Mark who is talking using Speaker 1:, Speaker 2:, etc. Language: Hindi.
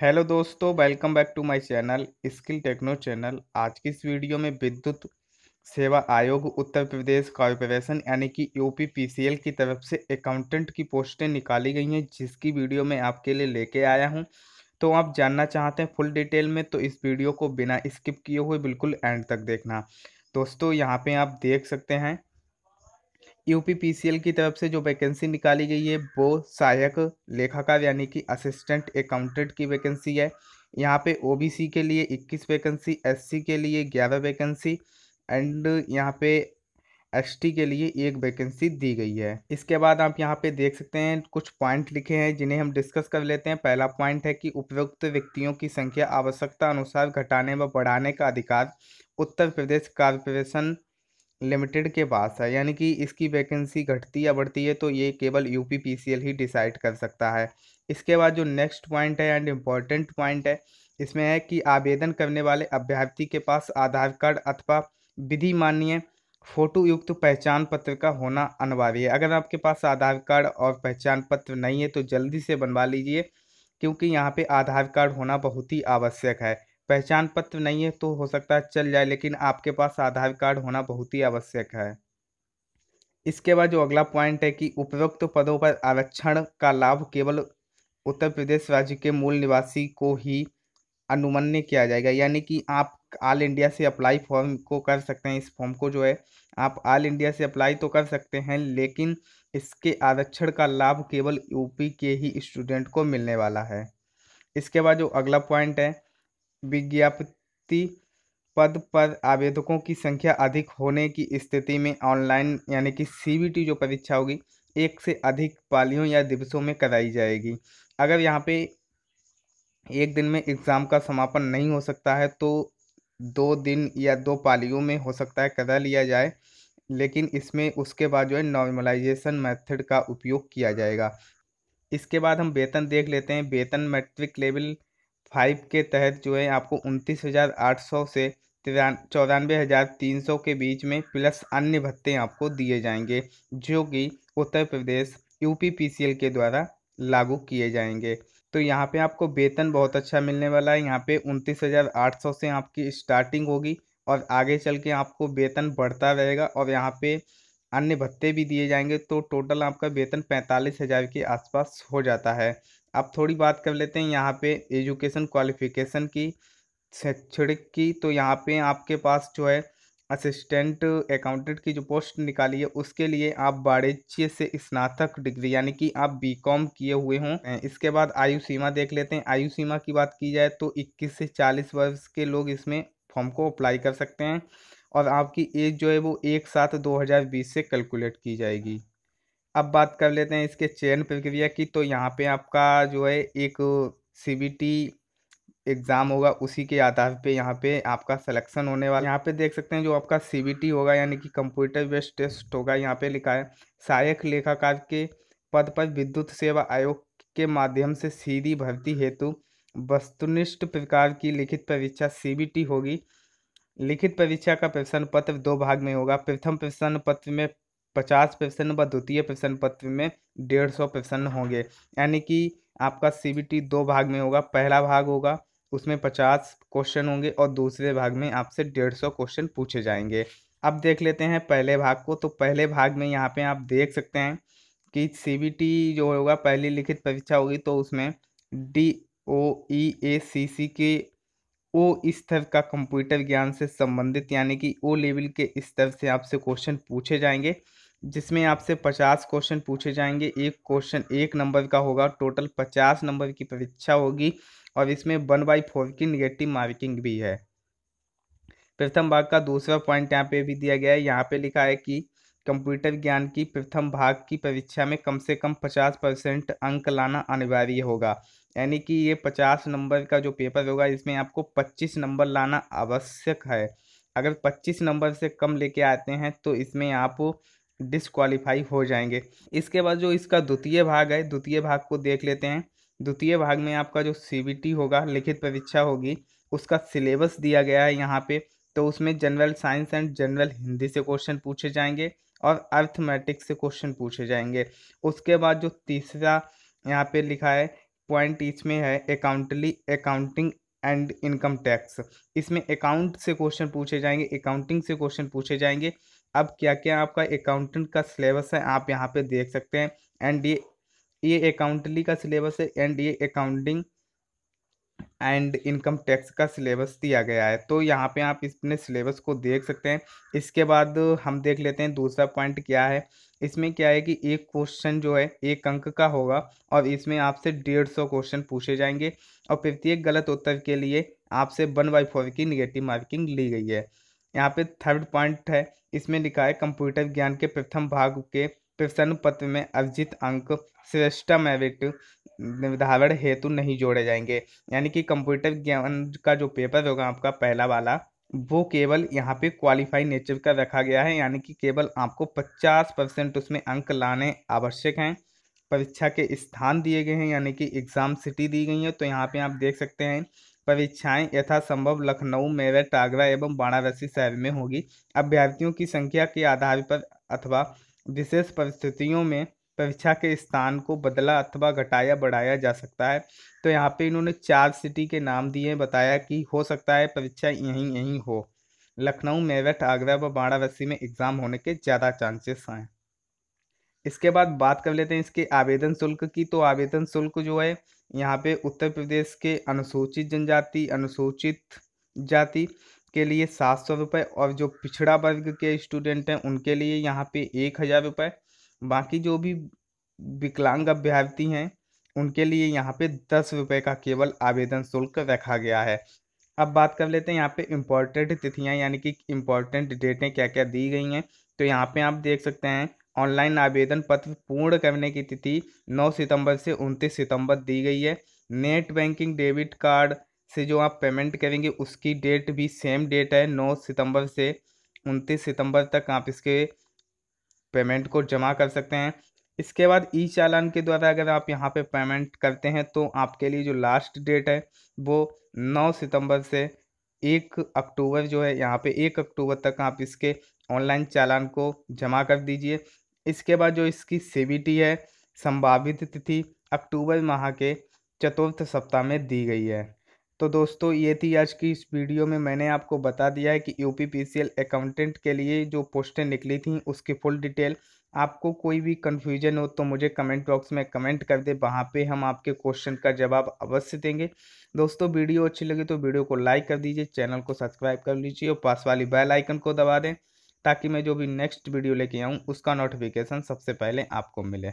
Speaker 1: हेलो दोस्तों welcome back to my channel Skill Techno channel आज की इस वीडियो में विद्युत सेवा आयोग उत्तर प्रदेश कॉरपोरेशन यानी कि यूपीपीसीएल की तरफ से अकाउंटेंट की पोस्टें निकाली गई हैं जिसकी वीडियो मैं आपके लिए लेके आया हूं तो आप जानना चाहते हैं फुल डिटेल में तो इस वीडियो को बिना स्किप किए हुए बिल्कुल एंड तक देखना दोस्तों यहाँ पर आप देख सकते हैं यूपीपीसीएल की तरफ से जो वैकेंसी निकाली गई है वो सहायक लेखाकार यानी कि असिस्टेंट अकाउंटेंट की वैकेंसी है यहाँ पे ओबीसी के लिए 21 वैकेंसी एससी के लिए 11 वैकेंसी एंड यहाँ पे एसटी के लिए एक वैकेंसी दी गई है इसके बाद आप यहाँ पे देख सकते हैं कुछ पॉइंट लिखे हैं जिन्हें हम डिस्कस कर लेते हैं पहला पॉइंट है कि उपयुक्त व्यक्तियों की संख्या आवश्यकता अनुसार घटाने व बढ़ाने का अधिकार उत्तर प्रदेश कॉरपोरेशन लिमिटेड के पास है यानी कि इसकी वैकेंसी घटती या बढ़ती है तो ये केवल यू ही डिसाइड कर सकता है इसके बाद जो नेक्स्ट पॉइंट है एंड इम्पॉर्टेंट पॉइंट है इसमें है कि आवेदन करने वाले अभ्यर्थी के पास आधार कार्ड अथवा विधि मान्य फोटो युक्त पहचान पत्र का होना अनिवार्य है अगर आपके पास आधार कार्ड और पहचान पत्र नहीं है तो जल्दी से बनवा लीजिए क्योंकि यहाँ पे आधार कार्ड होना बहुत ही आवश्यक है पहचान पत्र नहीं है तो हो सकता है चल जाए लेकिन आपके पास आधार कार्ड होना बहुत ही आवश्यक है इसके बाद जो अगला पॉइंट है कि उपयुक्त पदों पर आरक्षण का लाभ केवल उत्तर प्रदेश राज्य के मूल निवासी को ही अनुमन्य किया जाएगा यानी कि आप ऑल इंडिया से अप्लाई फॉर्म को कर सकते हैं इस फॉर्म को जो है आप ऑल इंडिया से अप्लाई तो कर सकते हैं लेकिन इसके आरक्षण का लाभ केवल यूपी के ही स्टूडेंट को मिलने वाला है इसके बाद जो अगला पॉइंट है विज्ञापति पद पर आवेदकों की संख्या अधिक होने की स्थिति में ऑनलाइन यानी कि सी जो परीक्षा होगी एक से अधिक पालियों या दिवसों में कराई जाएगी अगर यहाँ पे एक दिन में एग्ज़ाम का समापन नहीं हो सकता है तो दो दिन या दो पालियों में हो सकता है करा लिया जाए लेकिन इसमें उसके बाद जो है नॉर्मलाइजेशन मेथड का उपयोग किया जाएगा इसके बाद हम वेतन देख लेते हैं वेतन मैट्रिक लेवल फाइव के तहत जो है आपको उनतीस हज़ार आठ सौ से तिरान चौरानवे हज़ार तीन सौ के बीच में प्लस अन्य भत्ते आपको दिए जाएंगे जो कि उत्तर प्रदेश सी एल के द्वारा लागू किए जाएंगे तो यहाँ पे आपको वेतन बहुत अच्छा मिलने वाला है यहाँ पे उनतीस हज़ार आठ सौ से आपकी स्टार्टिंग होगी और आगे चल के आपको वेतन बढ़ता रहेगा और यहाँ पे अन्य भत्ते भी दिए जाएंगे तो टोटल आपका वेतन पैंतालीस हज़ार के आसपास हो जाता है अब थोड़ी बात कर लेते हैं यहाँ पे एजुकेशन क्वालिफिकेशन की शैक्षणिक की तो यहाँ पे आपके पास जो है असिस्टेंट अकाउंटेंट की जो पोस्ट निकाली है उसके लिए आप वाणिज्य से स्नातक डिग्री यानी कि आप बीकॉम किए हुए हों इसके बाद आयु सीमा देख लेते हैं आयु सीमा की बात की जाए तो 21 से 40 वर्ष के लोग इसमें फॉर्म को अप्लाई कर सकते हैं और आपकी एज जो है वो एक साथ 2020 से कैलकुलेट की जाएगी अब बात कर लेते हैं इसके चयन प्रक्रिया की तो यहाँ पे आपका जो है एक सी एग्ज़ाम होगा उसी के आधार पे यहाँ पे आपका सिलेक्शन होने वाला यहाँ पे देख सकते हैं जो आपका सी होगा यानी कि कंप्यूटर बेस्ड टेस्ट होगा यहाँ पे लिखा है सहायक लेखाकार के पद पर विद्युत सेवा आयोग के माध्यम से सीधी भर्ती हेतु वस्तुनिष्ठ प्रकार की लिखित परीक्षा सी होगी लिखित परीक्षा का प्रश्न पत्र दो भाग में होगा प्रथम प्रश्न पत्र में पचास प्रश्न व द्वितीय प्रश्न पत्र में डेढ़ सौ प्रश्न होंगे यानी कि आपका सी दो भाग में होगा पहला भाग होगा उसमें पचास क्वेश्चन होंगे और दूसरे भाग में आपसे डेढ़ सौ क्वेश्चन पूछे जाएंगे अब देख लेते हैं पहले भाग को तो पहले भाग में यहाँ पे आप देख सकते हैं कि सी जो होगा पहली लिखित परीक्षा होगी तो उसमें डी ओ ई ए सी सी के ओ स्तर का कंप्यूटर ज्ञान से संबंधित यानी कि ओ लेवल के स्तर से आपसे क्वेश्चन पूछे जाएंगे जिसमें आपसे पचास क्वेश्चन पूछे जाएंगे एक क्वेश्चन एक नंबर का होगा टोटल पचास नंबर की परीक्षा होगी और इसमें वन बाई फोर की निगेटिव मार्किंग भी है प्रथम भाग का दूसरा पॉइंट यहाँ पे भी दिया गया है यहाँ पे लिखा है कि कंप्यूटर ज्ञान की प्रथम भाग की परीक्षा में कम से कम पचास परसेंट अंक लाना अनिवार्य होगा यानी कि ये पचास नंबर का जो पेपर होगा इसमें आपको पच्चीस नंबर लाना आवश्यक है अगर पच्चीस नंबर से कम लेके आते हैं तो इसमें आप डिसक्वालीफाई हो जाएंगे इसके बाद जो इसका द्वितीय भाग है द्वितीय भाग को देख लेते हैं द्वितीय भाग में आपका जो सी होगा लिखित परीक्षा होगी उसका सिलेबस दिया गया है यहाँ पे तो उसमें general science and general Hindi से क्वेश्चन पूछे जाएंगे और अर्थमेटिक्स से क्वेश्चन पूछे जाएंगे उसके बाद जो तीसरा यहाँ पे लिखा है पॉइंट इसमें है अकाउंटली अकाउंटिंग एंड इनकम टैक्स इसमें अकाउंट से क्वेश्चन पूछे जाएंगे अकाउंटिंग से क्वेश्चन पूछे जाएंगे अब क्या क्या आपका अकाउंटेंट का सिलेबस है आप यहाँ पे देख सकते हैं एंड ये ये अकाउंटली का सिलेबस है एंड ये अकाउंटिंग एंड इनकम टैक्स का सिलेबस दिया गया है तो यहाँ पे आप इसने सिलेबस को देख सकते हैं इसके बाद हम देख लेते हैं दूसरा पॉइंट क्या है इसमें क्या है कि एक क्वेश्चन जो है एक अंक का होगा और इसमें आपसे डेढ़ सौ क्वेश्चन पूछे जाएंगे और प्रत्येक गलत उत्तर के लिए आपसे वन बाई फोर की निगेटिव मार्किंग ली गई है यहाँ पे थर्ड पॉइंट है इसमें लिखा है कंप्यूटर ज्ञान के प्रथम भाग के प्रश्न पत्र में अर्जित अंक श्रेष्ठा मेरिट निर्धारण हेतु नहीं जोड़े जाएंगे यानी कि कंप्यूटर ज्ञान का जो पेपर होगा आपका पहला वाला वो केवल यहाँ पे क्वालिफाई नेचर का रखा गया है यानी कि केवल आपको 50 परसेंट उसमें अंक लाने आवश्यक हैं परीक्षा के स्थान दिए गए हैं यानी कि एग्ज़ाम सिटी दी गई है तो यहाँ पे आप देख सकते हैं परीक्षाएं यथासंभव लखनऊ मेरठ आगरा एवं वाराणसी शहर में होगी अभ्यर्थियों की संख्या के आधार पर अथवा विशेष परिस्थितियों में परीक्षा के स्थान को बदला अथवा घटाया बढ़ाया जा सकता है तो यहाँ पे इन्होंने चार सिटी के नाम दिए बताया कि हो सकता है परीक्षा यहीं यहीं हो लखनऊ मेरठ आगरा व वाराणसी में एग्ज़ाम होने के ज़्यादा चांसेस हैं इसके बाद बात कर लेते हैं इसके आवेदन शुल्क की तो आवेदन शुल्क जो है यहाँ पे उत्तर प्रदेश के अनुसूचित जनजाति अनुसूचित जाति के लिए सात सौ रुपये और जो पिछड़ा वर्ग के स्टूडेंट हैं उनके लिए यहाँ पे एक हज़ार रुपये बाकी जो भी विकलांग अभ्यर्थी हैं उनके लिए यहाँ पे दस रुपये का केवल आवेदन शुल्क रखा गया है अब बात कर लेते हैं यहाँ पे इम्पोर्टेंट तिथियाँ यानी कि इम्पोर्टेंट डेटें क्या क्या दी गई हैं तो यहाँ पे आप देख सकते हैं ऑनलाइन आवेदन पत्र पूर्ण करने की तिथि 9 सितंबर से 29 सितंबर दी गई है नेट बैंकिंग डेबिट कार्ड से जो आप पेमेंट करेंगे उसकी डेट भी सेम डेट है 9 सितंबर से 29 सितंबर तक आप इसके पेमेंट को जमा कर सकते हैं इसके बाद ई चालान के द्वारा अगर आप यहाँ पे पेमेंट करते हैं तो आपके लिए जो लास्ट डेट है वो 9 सितंबर से एक अक्टूबर जो है यहाँ पे एक अक्टूबर तक आप इसके ऑनलाइन चालान को जमा कर दीजिए इसके बाद जो इसकी सी है संभावित तिथि अक्टूबर माह के चतुर्थ सप्ताह में दी गई है तो दोस्तों ये थी आज की इस वीडियो में मैंने आपको बता दिया है कि यू पी अकाउंटेंट के लिए जो पोस्टें निकली थी उसकी फुल डिटेल आपको कोई भी कन्फ्यूजन हो तो मुझे कमेंट बॉक्स में कमेंट कर दे वहाँ पे हम आपके क्वेश्चन का जवाब अवश्य देंगे दोस्तों वीडियो अच्छी लगी तो वीडियो को लाइक कर दीजिए चैनल को सब्सक्राइब कर लीजिए और पास वाली बेल आइकन को दबा दें ताकि मैं जो भी नेक्स्ट वीडियो लेके आऊँ उसका नोटिफिकेशन सबसे पहले आपको मिले